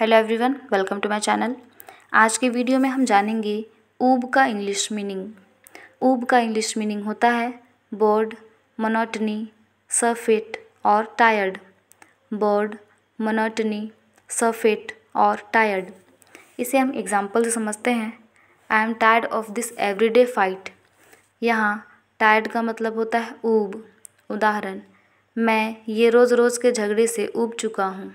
hello everyone welcome to my channel आज के video में हम जानेंगे ऊब का इंग्लिश मीनिंग ऊब का इंग्लिश मीनिंग होता है बोर्ड मोनोटनी सफेट और टायर्ड बोर्ड मोनोटनी सफेट और टायर्ड इसे हम एग्जाम्पल से समझते हैं I am tired of this everyday fight यहाँ टायर्ड का मतलब होता है ऊब उदाहरण मैं ये रोज़ रोज़ के झगड़े से ऊब चुका हूँ